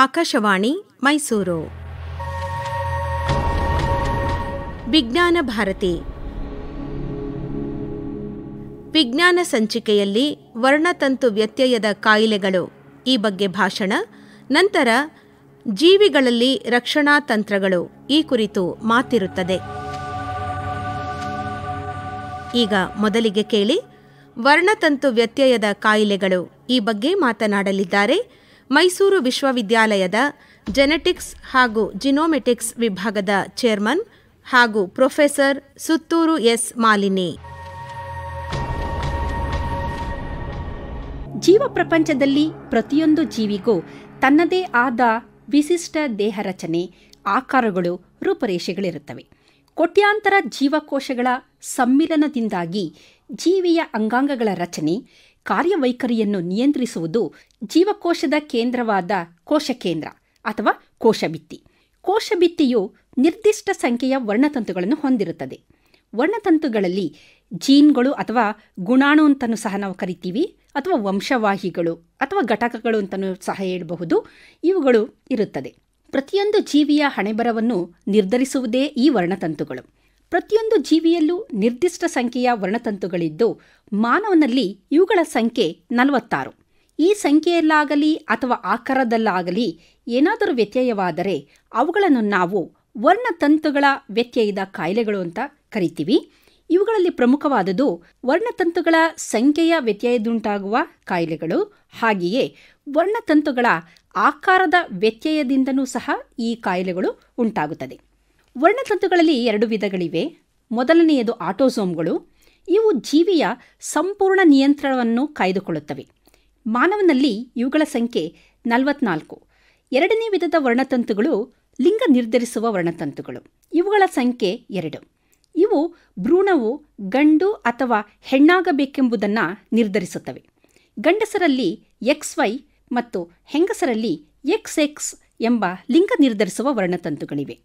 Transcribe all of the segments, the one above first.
ಆಕಾಶವಾಣಿ ಮೈಸೂರು ವಿಜ್ಞಾನ ಭಾರತಿ ವಿಜ್ಞಾನ ಸಂಚಿಕೆಯಲ್ಲಿ ವರ್ಣತಂತು ವ್ಯತ್ಯಯದ ಕಾಯಿಲೆಗಳು ಈ ಬಗ್ಗೆ ಭಾಷಣ ನಂತರ ಜೀವಿಗಳಲ್ಲಿ ರಕ್ಷಣಾ ತಂತ್ರಗಳು ಈ ಕುರಿತು ಮಾತಿರುತ್ತದೆ ಈಗ ಮೊದಲಿಗೆ ಕೇಳಿ ವರ್ಣತಂತು ವ್ಯತ್ಯಯದ ಕಾಯಿಲೆಗಳು ಈ ಬಗ್ಗೆ ಮಾತನಾಡಲಿದ್ದಾರೆ ಮೈಸೂರು ವಿಶ್ವವಿದ್ಯಾಲಯದ ಜೆನೆಟಿಕ್ಸ್ ಹಾಗೂ ಜಿನೋಮೆಟಿಕ್ಸ್ ವಿಭಾಗದ ಚೇರ್ಮನ್ ಹಾಗೂ ಪ್ರೊಫೆಸರ್ ಸುತ್ತೂರು ಎಸ್ ಮಾಲಿನಿ ಜೀವ ಪ್ರಪಂಚದಲ್ಲಿ ಪ್ರತಿಯೊಂದು ಜೀವಿಗೂ ತನ್ನದೇ ಆದ ವಿಶಿಷ್ಟ ದೇಹ ರಚನೆ ಆಕಾರಗಳು ರೂಪರೇಷೆಗಳಿರುತ್ತವೆ ಕೋಟ್ಯಾಂತರ ಜೀವಕೋಶಗಳ ಸಮ್ಮಿಲನದಿಂದಾಗಿ ಜೀವಿಯ ಅಂಗಾಂಗಗಳ ರಚನೆ ಕಾರ್ಯವೈಖರಿಯನ್ನು ನಿಯಂತ್ರಿಸುವುದು ಜೀವಕೋಶದ ಕೇಂದ್ರವಾದ ಕೋಶಕೇಂದ್ರ ಅಥವಾ ಕೋಶಬಿತ್ತಿ ಕೋಶಬಿತ್ತಿಯು ನಿರ್ದಿಷ್ಟ ಸಂಖ್ಯೆಯ ವರ್ಣತಂತುಗಳನ್ನು ಹೊಂದಿರುತ್ತದೆ ವರ್ಣತಂತುಗಳಲ್ಲಿ ಜೀನ್ಗಳು ಅಥವಾ ಗುಣಾಣು ಅಂತಲೂ ಸಹ ನಾವು ಕರಿತೀವಿ ಅಥವಾ ವಂಶವಾಹಿಗಳು ಅಥವಾ ಘಟಕಗಳು ಅಂತಲೂ ಸಹ ಹೇಳಬಹುದು ಇವುಗಳು ಇರುತ್ತದೆ ಪ್ರತಿಯೊಂದು ಜೀವಿಯ ಹಣೆಬರವನ್ನು ನಿರ್ಧರಿಸುವುದೇ ಈ ವರ್ಣತಂತುಗಳು ಪ್ರತಿಯೊಂದು ಜೀವಿಯಲ್ಲೂ ನಿರ್ದಿಷ್ಟ ಸಂಖ್ಯೆಯ ವರ್ಣತಂತುಗಳಿದ್ದು ಮಾನವನಲ್ಲಿ ಇವುಗಳ ಸಂಖ್ಯೆ ನಲವತ್ತಾರು ಈ ಸಂಖ್ಯೆಯಲ್ಲಾಗಲಿ ಅಥವಾ ಆಕಾರದಲ್ಲಾಗಲಿ ಏನಾದರೂ ವ್ಯತ್ಯಯವಾದರೆ ಅವುಗಳನ್ನು ನಾವು ವರ್ಣತಂತುಗಳ ವ್ಯತ್ಯಯದ ಕಾಯಿಲೆಗಳು ಅಂತ ಕರಿತೀವಿ ಇವುಗಳಲ್ಲಿ ಪ್ರಮುಖವಾದದ್ದು ವರ್ಣತಂತುಗಳ ಸಂಖ್ಯೆಯ ವ್ಯತ್ಯಯದುಂಟಾಗುವ ಕಾಯಿಲೆಗಳು ಹಾಗೆಯೇ ವರ್ಣತಂತುಗಳ ಆಕಾರದ ವ್ಯತ್ಯಯದಿಂದಲೂ ಸಹ ಈ ಕಾಯಿಲೆಗಳು ಉಂಟಾಗುತ್ತದೆ ವರ್ಣತಂತುಗಳಲ್ಲಿ ಎರಡು ವಿಧಗಳಿವೆ ಮೊದಲನೆಯದು ಆಟೋಸೋಮ್ಗಳು ಇವು ಜೀವಿಯ ಸಂಪೂರ್ಣ ನಿಯಂತ್ರಣವನ್ನು ಕಾಯ್ದುಕೊಳ್ಳುತ್ತವೆ ಮಾನವನಲ್ಲಿ ಇವುಗಳ ಸಂಖ್ಯೆ ನಲವತ್ನಾಲ್ಕು ಎರಡನೇ ವಿಧದ ವರ್ಣತಂತುಗಳು ಲಿಂಗ ನಿರ್ಧರಿಸುವ ವರ್ಣತಂತುಗಳು ಇವುಗಳ ಸಂಖ್ಯೆ ಎರಡು ಇವು ಭ್ರೂಣವು ಗಂಡು ಅಥವಾ ಹೆಣ್ಣಾಗಬೇಕೆಂಬುದನ್ನು ನಿರ್ಧರಿಸುತ್ತವೆ ಗಂಡಸರಲ್ಲಿ ಎಕ್ಸ್ ವೈ ಮತ್ತು ಹೆಂಗಸರಲ್ಲಿ ಎಕ್ಸ್ ಎಕ್ಸ್ ಎಂಬ ಲಿಂಗ ನಿರ್ಧರಿಸುವ ವರ್ಣತಂತುಗಳಿವೆ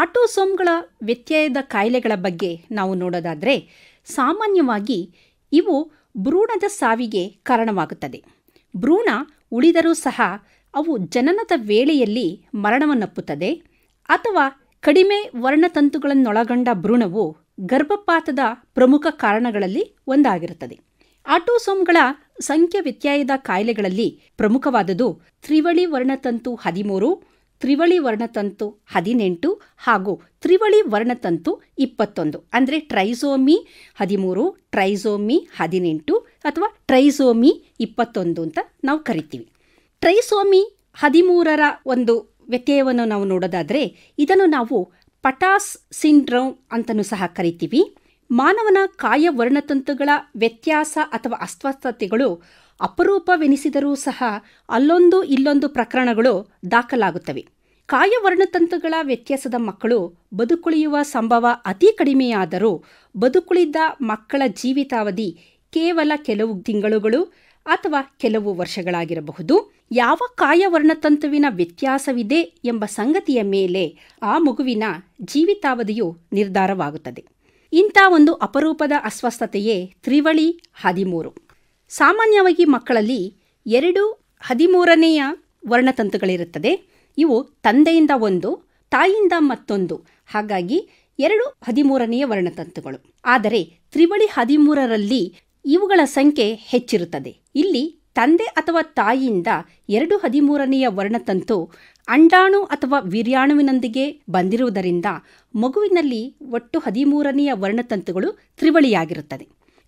ಆಟೋಸೋಮ್ಗಳ ವ್ಯತ್ಯಯದ ಕಾಯಿಲೆಗಳ ಬಗ್ಗೆ ನಾವು ನೋಡೋದಾದರೆ ಸಾಮಾನ್ಯವಾಗಿ ಇವು ಭ್ರೂಣದ ಸಾವಿಗೆ ಕಾರಣವಾಗುತ್ತದೆ ಭ್ರೂಣ ಉಳಿದರೂ ಸಹ ಅವು ಜನನದ ವೇಳೆಯಲ್ಲಿ ಮರಣವನ್ನಪ್ಪುತ್ತದೆ ಅಥವಾ ಕಡಿಮೆ ವರ್ಣತಂತುಗಳನ್ನೊಳಗೊಂಡ ಭ್ರೂಣವು ಗರ್ಭಪಾತದ ಪ್ರಮುಖ ಕಾರಣಗಳಲ್ಲಿ ಒಂದಾಗಿರುತ್ತದೆ ಆಟೋಸೋಮ್ಗಳ ಸಂಖ್ಯಾ ವ್ಯತ್ಯಯದ ಕಾಯಿಲೆಗಳಲ್ಲಿ ಪ್ರಮುಖವಾದದ್ದು ತ್ರಿವಳಿ ವರ್ಣತಂತು ಹದಿಮೂರು ತ್ರಿವಳಿ ವರ್ಣತಂತು ಹದಿನೆಂಟು ಹಾಗೂ ತ್ರಿವಳಿ ವರ್ಣತಂತು ಇಪ್ಪತ್ತೊಂದು ಅಂದರೆ ಟ್ರೈಸೋಮಿ ಹದಿಮೂರು ಟ್ರೈಸೋಮಿ ಹದಿನೆಂಟು ಅಥವಾ ಟ್ರೈಸೋಮಿ ಇಪ್ಪತ್ತೊಂದು ಅಂತ ನಾವು ಕರಿತೀವಿ ಟ್ರೈಸೋಮಿ ಹದಿಮೂರರ ಒಂದು ವ್ಯತ್ಯಯವನ್ನು ನಾವು ನೋಡೋದಾದರೆ ಇದನ್ನು ನಾವು ಪಟಾಸ್ ಸಿಂಡ್ರೋಮ್ ಅಂತಲೂ ಸಹ ಕರಿತೀವಿ ಮಾನವನ ಕಾಯ ವರ್ಣತಂತುಗಳ ವ್ಯತ್ಯಾಸ ಅಥವಾ ಅಸ್ವಸ್ಥತೆಗಳು ಅಪರೂಪವೆನಿಸಿದರೂ ಸಹ ಅಲ್ಲೊಂದು ಇಲ್ಲೊಂದು ಪ್ರಕರಣಗಳು ದಾಖಲಾಗುತ್ತವೆ ಕಾಯವರ್ಣತಂತುಗಳ ವ್ಯತ್ಯಾಸದ ಮಕ್ಕಳು ಬದುಕುಳಿಯುವ ಸಂಭವ ಅತಿ ಕಡಿಮೆಯಾದರೂ ಬದುಕುಳಿದ ಮಕ್ಕಳ ಜೀವಿತಾವಧಿ ಕೇವಲ ಕೆಲವು ತಿಂಗಳುಗಳು ಅಥವಾ ಕೆಲವು ವರ್ಷಗಳಾಗಿರಬಹುದು ಯಾವ ಕಾಯ ವ್ಯತ್ಯಾಸವಿದೆ ಎಂಬ ಸಂಗತಿಯ ಮೇಲೆ ಆ ಮಗುವಿನ ಜೀವಿತಾವಧಿಯು ನಿರ್ಧಾರವಾಗುತ್ತದೆ ಇಂಥ ಒಂದು ಅಪರೂಪದ ಅಸ್ವಸ್ಥತೆಯೇ ತ್ರಿವಳಿ ಹದಿಮೂರು ಸಾಮಾನ್ಯವಾಗಿ ಮಕ್ಕಳಲ್ಲಿ ಎರಡು ಹದಿಮೂರನೆಯ ವರ್ಣತಂತುಗಳಿರುತ್ತದೆ ಇವು ತಂದೆಯಿಂದ ಒಂದು ತಾಯಿಯಿಂದ ಮತ್ತೊಂದು ಹಾಗಾಗಿ ಎರಡು ಹದಿಮೂರನೆಯ ವರ್ಣತಂತುಗಳು ಆದರೆ ತ್ರಿವಳಿ ಹದಿಮೂರರಲ್ಲಿ ಇವುಗಳ ಸಂಖ್ಯೆ ಹೆಚ್ಚಿರುತ್ತದೆ ಇಲ್ಲಿ ತಂದೆ ಅಥವಾ ತಾಯಿಯಿಂದ ಎರಡು ಹದಿಮೂರನೆಯ ವರ್ಣತಂತು ಅಂಡಾಣು ಅಥವಾ ವೀರ್ಯಾಣುವಿನೊಂದಿಗೆ ಬಂದಿರುವುದರಿಂದ ಮಗುವಿನಲ್ಲಿ ಒಟ್ಟು ಹದಿಮೂರನೆಯ ವರ್ಣತಂತುಗಳು ತ್ರಿವಳಿಯಾಗಿರುತ್ತದೆ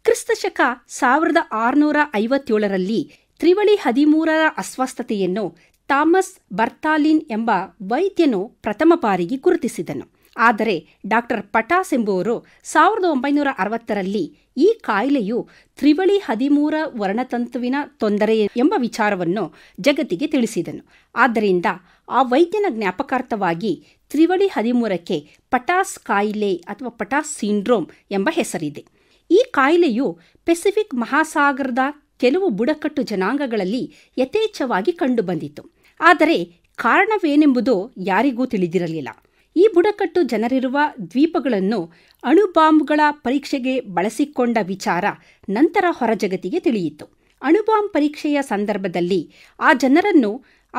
ಕ್ರಿಸ್ತ ಶಕ ಸಾವಿರದ ಆರುನೂರ ಐವತ್ತೇಳರಲ್ಲಿ ತ್ರಿವಳಿ ಹದಿಮೂರರ ಅಸ್ವಸ್ಥತೆಯನ್ನು ಥಾಮಸ್ ಬರ್ತಾಲಿನ್ ಎಂಬ ವೈದ್ಯನು ಪ್ರಥಮ ಬಾರಿಗೆ ಗುರುತಿಸಿದನು ಆದರೆ ಡಾಕ್ಟರ್ ಪಟಾಸ್ ಎಂಬುವರು ಸಾವಿರದ ಒಂಬೈನೂರ ಅರವತ್ತರಲ್ಲಿ ಈ ಕಾಯಿಲೆಯು ತ್ರಿವಳಿ ಹದಿಮೂರ ವರ್ಣತಂತುವಿನ ತೊಂದರೆ ಎಂಬ ವಿಚಾರವನ್ನು ಜಗತ್ತಿಗೆ ತಿಳಿಸಿದನು ಆದ್ದರಿಂದ ಆ ವೈದ್ಯನ ಜ್ಞಾಪಕಾರ್ಥವಾಗಿ ತ್ರಿವಳಿ ಹದಿಮೂರಕ್ಕೆ ಪಟಾಸ್ ಕಾಯಿಲೆ ಅಥವಾ ಪಟಾಸ್ ಸಿಂಡ್ರೋಮ್ ಎಂಬ ಹೆಸರಿದೆ ಈ ಕಾಯಿಲೆಯು ಪೆಸಿಫಿಕ್ ಮಹಾಸಾಗರದ ಕೆಲವು ಬುಡಕಟ್ಟು ಜನಾಂಗಗಳಲ್ಲಿ ಯಥೇಚ್ಛವಾಗಿ ಕಂಡುಬಂದಿತು ಆದರೆ ಕಾರಣವೇನೆಂಬುದು ಯಾರಿಗೂ ತಿಳಿದಿರಲಿಲ್ಲ ಈ ಬುಡಕಟ್ಟು ಜನರಿರುವ ದ್ವೀಪಗಳನ್ನು ಅಣುಬಾಂಬ್ಗಳ ಪರೀಕ್ಷೆಗೆ ಬಳಸಿಕೊಂಡ ವಿಚಾರ ನಂತರ ಹೊರಜಗತ್ತಿಗೆ ತಿಳಿಯಿತು ಅಣುಬಾಂಬ್ ಪರೀಕ್ಷೆಯ ಸಂದರ್ಭದಲ್ಲಿ ಆ ಜನರನ್ನು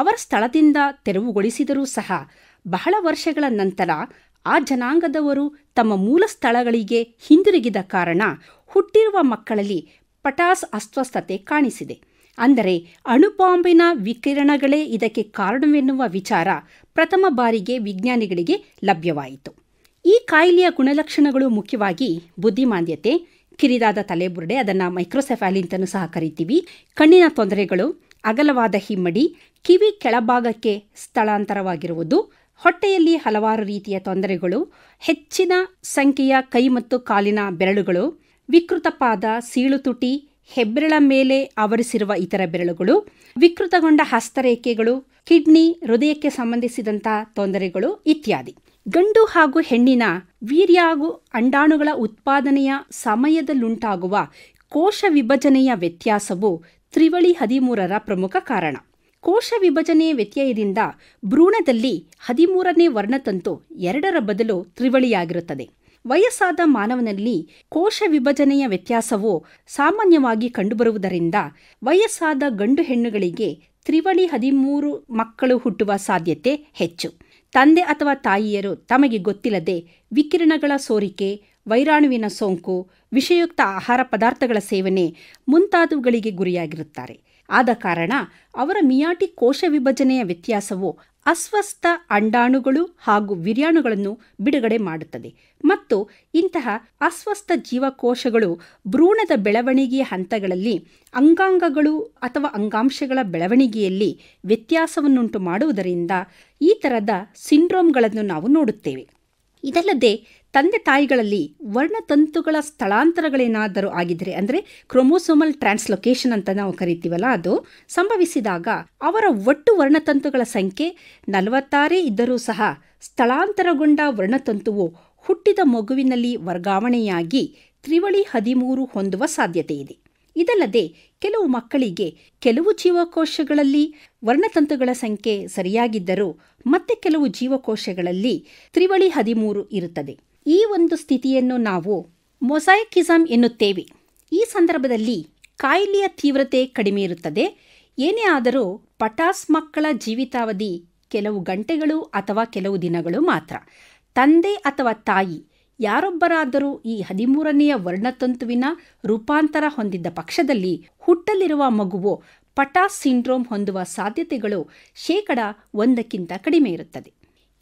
ಅವರ ಸ್ಥಳದಿಂದ ತೆರವುಗೊಳಿಸಿದರೂ ಸಹ ಬಹಳ ವರ್ಷಗಳ ನಂತರ ಆ ಜನಾಂಗದವರು ತಮ್ಮ ಮೂಲ ಸ್ಥಳಗಳಿಗೆ ಹಿಂದಿರುಗಿದ ಕಾರಣ ಹುಟ್ಟಿರುವ ಮಕ್ಕಳಲ್ಲಿ ಪಟಾಸ್ ಅಸ್ವಸ್ಥತೆ ಕಾಣಿಸಿದೆ ಅಂದರೆ ಅಣುಪಾಂಬಿನ ವಿಕಿರಣಗಳೇ ಇದಕ್ಕೆ ಕಾರಣವೆನ್ನುವ ವಿಚಾರ ಪ್ರಥಮ ಬಾರಿಗೆ ವಿಜ್ಞಾನಿಗಳಿಗೆ ಲಭ್ಯವಾಯಿತು ಈ ಕಾಯಿಲೆಯ ಗುಣಲಕ್ಷಣಗಳು ಮುಖ್ಯವಾಗಿ ಬುದ್ಧಿಮಾಂದ್ಯತೆ ಕಿರಿದಾದ ತಲೆಬುರುಡೆ ಅದನ್ನು ಮೈಕ್ರೋಸೆಫಾಲಿಂತನ್ನು ಸಹ ಕರಿತೀವಿ ಕಣ್ಣಿನ ತೊಂದರೆಗಳು ಅಗಲವಾದ ಹಿಮ್ಮಡಿ ಕಿವಿ ಕೆಳಭಾಗಕ್ಕೆ ಸ್ಥಳಾಂತರವಾಗಿರುವುದು ಹೊಟ್ಟೆಯಲ್ಲಿ ಹಲವಾರು ರೀತಿಯ ತೊಂದರೆಗಳು ಹೆಚ್ಚಿನ ಸಂಖ್ಯೆಯ ಕೈ ಮತ್ತು ಕಾಲಿನ ಬೆರಳುಗಳು ವಿಕೃತ ಪಾದ ಸೀಳುತುಟಿ ಹೆಬ್ಬೆರಳ ಮೇಲೆ ಆವರಿಸಿರುವ ಇತರ ಬೆರಳುಗಳು ವಿಕೃತಗೊಂಡ ಹಸ್ತರೇಖೆಗಳು ಕಿಡ್ನಿ ಹೃದಯಕ್ಕೆ ಸಂಬಂಧಿಸಿದಂಥ ತೊಂದರೆಗಳು ಇತ್ಯಾದಿ ಗಂಡು ಹಾಗೂ ಹೆಣ್ಣಿನ ವೀರ್ಯ ಹಾಗೂ ಅಂಡಾಣುಗಳ ಉತ್ಪಾದನೆಯ ಸಮಯದಲ್ಲುಂಟಾಗುವ ಕೋಶ ವಿಭಜನೆಯ ವ್ಯತ್ಯಾಸವು ತ್ರಿವಳಿ ಹದಿಮೂರರ ಪ್ರಮುಖ ಕಾರಣ ಕೋಶ ವಿಭಜನೆ ವ್ಯತ್ಯಯದಿಂದ ಭ್ರೂಣದಲ್ಲಿ ಹದಿಮೂರನೇ ವರ್ಣತಂತು ಎರಡರ ಬದಲು ತ್ರಿವಳಿಯಾಗಿರುತ್ತದೆ ವಯಸ್ಸಾದ ಮಾನವನಲ್ಲಿ ಕೋಶ ವಿಭಜನೆಯ ವ್ಯತ್ಯಾಸವು ಸಾಮಾನ್ಯವಾಗಿ ಕಂಡುಬರುವುದರಿಂದ ವಯಸ್ಸಾದ ಗಂಡು ಹೆಣ್ಣುಗಳಿಗೆ ತ್ರಿವಳಿ ಹದಿಮೂರು ಮಕ್ಕಳು ಹುಟ್ಟುವ ಸಾಧ್ಯತೆ ಹೆಚ್ಚು ತಂದೆ ಅಥವಾ ತಾಯಿಯರು ತಮಗೆ ಗೊತ್ತಿಲ್ಲದೆ ವಿಕಿರಣಗಳ ಸೋರಿಕೆ ವೈರಾಣುವಿನ ಸೋಂಕು ವಿಷಯುಕ್ತ ಆಹಾರ ಪದಾರ್ಥಗಳ ಸೇವನೆ ಮುಂತಾದವುಗಳಿಗೆ ಗುರಿಯಾಗಿರುತ್ತಾರೆ ಆದ ಕಾರಣ ಅವರ ಮಿಯಾಟಿ ಕೋಶ ವಿಭಜನೆಯ ವ್ಯತ್ಯಾಸವು ಅಸ್ವಸ್ಥ ಅಂಡಾಣುಗಳು ಹಾಗೂ ವಿರ್ಯಾಣುಗಳನ್ನು ಬಿಡುಗಡೆ ಮಾಡುತ್ತದೆ ಮತ್ತು ಇಂತಹ ಅಸ್ವಸ್ಥ ಜೀವಕೋಶಗಳು ಭ್ರೂಣದ ಬೆಳವಣಿಗೆಯ ಹಂತಗಳಲ್ಲಿ ಅಂಗಾಂಗಗಳು ಅಥವಾ ಅಂಗಾಂಶಗಳ ಬೆಳವಣಿಗೆಯಲ್ಲಿ ವ್ಯತ್ಯಾಸವನ್ನುಂಟು ಮಾಡುವುದರಿಂದ ಈ ಥರದ ಸಿಂಡ್ರೋಮ್ಗಳನ್ನು ನಾವು ನೋಡುತ್ತೇವೆ ಇದಲ್ಲದೆ ತಂದೆ ತಾಯಿಗಳಲ್ಲಿ ವರ್ಣತಂತುಗಳ ಸ್ಥಳಾಂತರಗಳೇನಾದರೂ ಆಗಿದ್ರೆ ಅಂದರೆ ಕ್ರೊಮೋಸೋಮಲ್ ಟ್ರಾನ್ಸ್ಲೊಕೇಶನ್ ಅಂತ ನಾವು ಕರಿತೀವಲ್ಲ ಅದು ಸಂಭವಿಸಿದಾಗ ಅವರ ಒಟ್ಟು ವರ್ಣತಂತುಗಳ ಸಂಖ್ಯೆ ನಲವತ್ತಾರೇ ಇದ್ದರೂ ಸಹ ಸ್ಥಳಾಂತರಗೊಂಡ ವರ್ಣತಂತುವು ಹುಟ್ಟಿದ ಮಗುವಿನಲ್ಲಿ ವರ್ಗಾವಣೆಯಾಗಿ ತ್ರಿವಳಿ ಹದಿಮೂರು ಹೊಂದುವ ಸಾಧ್ಯತೆ ಇದೆ ಇದಲ್ಲದೆ ಕೆಲವು ಮಕ್ಕಳಿಗೆ ಕೆಲವು ಜೀವಕೋಶಗಳಲ್ಲಿ ವರ್ಣತಂತುಗಳ ಸಂಖ್ಯೆ ಸರಿಯಾಗಿದ್ದರೂ ಮತ್ತೆ ಕೆಲವು ಜೀವಕೋಶಗಳಲ್ಲಿ ತ್ರಿವಳಿ ಹದಿಮೂರು ಇರುತ್ತದೆ ಈ ಒಂದು ಸ್ಥಿತಿಯನ್ನು ನಾವು ಮೊಸೈಕಿಸಂ ಎನ್ನುತ್ತೇವೆ ಈ ಸಂದರ್ಭದಲ್ಲಿ ಕಾಯಿಲೆಯ ತೀವ್ರತೆ ಕಡಿಮೆ ಇರುತ್ತದೆ ಏನೇ ಆದರೂ ಪಟಾಸ್ ಮಕ್ಕಳ ಜೀವಿತಾವಧಿ ಕೆಲವು ಗಂಟೆಗಳು ಅಥವಾ ಕೆಲವು ದಿನಗಳು ಮಾತ್ರ ತಂದೆ ಅಥವಾ ತಾಯಿ ಯಾರೊಬ್ಬರಾದರೂ ಈ ಹದಿಮೂರನೆಯ ವರ್ಣತಂತುವಿನ ರೂಪಾಂತರ ಹೊಂದಿದ್ದ ಪಕ್ಷದಲ್ಲಿ ಹುಟ್ಟಲಿರುವ ಮಗುವು ಪಟಾಸ್ ಸಿಂಡ್ರೋಮ್ ಹೊಂದುವ ಸಾಧ್ಯತೆಗಳು ಶೇಕಡ ಒಂದಕ್ಕಿಂತ ಕಡಿಮೆ ಇರುತ್ತದೆ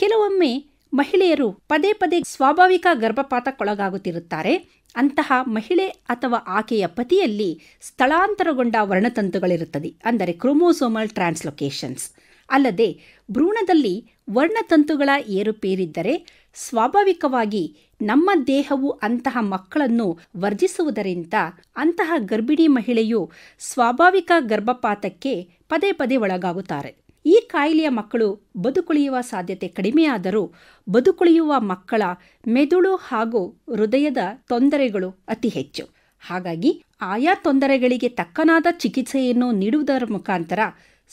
ಕೆಲವೊಮ್ಮೆ ಮಹಿಳೆಯರು ಪದೇ ಪದೇ ಸ್ವಾಭಾವಿಕ ಗರ್ಭಪಾತಕ್ಕೊಳಗಾಗುತ್ತಿರುತ್ತಾರೆ ಅಂತಹ ಮಹಿಳೆ ಅಥವಾ ಆಕೆಯ ಪತಿಯಲ್ಲಿ ಸ್ಥಳಾಂತರಗೊಂಡ ವರ್ಣತಂತುಗಳಿರುತ್ತದೆ ಅಂದರೆ ಕ್ರೋಮೋಸೋಮಲ್ ಟ್ರಾನ್ಸ್ಲೊಕೇಶನ್ಸ್ ಅಲ್ಲದೆ ಭ್ರೂಣದಲ್ಲಿ ವರ್ಣತಂತುಗಳ ಏರುಪೇರಿದ್ದರೆ ಸ್ವಾಭಾವಿಕವಾಗಿ ನಮ್ಮ ದೇಹವು ಅಂತಹ ಮಕ್ಕಳನ್ನು ವರ್ಜಿಸುವುದರಿಂದ ಅಂತಹ ಗರ್ಭಿಣಿ ಮಹಿಳೆಯು ಸ್ವಾಭಾವಿಕ ಗರ್ಭಪಾತಕ್ಕೆ ಪದೇ ಪದೇ ಒಳಗಾಗುತ್ತಾರೆ ಈ ಕಾಯಿಲೆಯ ಮಕ್ಕಳು ಬದುಕುಳಿಯುವ ಸಾಧ್ಯತೆ ಕಡಿಮೆಯಾದರೂ ಬದುಕುಳಿಯುವ ಮಕ್ಕಳ ಮೆದುಳು ಹಾಗೂ ಹೃದಯದ ತೊಂದರೆಗಳು ಅತಿ ಹೆಚ್ಚು ಹಾಗಾಗಿ ಆಯಾ ತೊಂದರೆಗಳಿಗೆ ತಕ್ಕನಾದ ಚಿಕಿತ್ಸೆಯನ್ನು ನೀಡುವುದರ ಮುಖಾಂತರ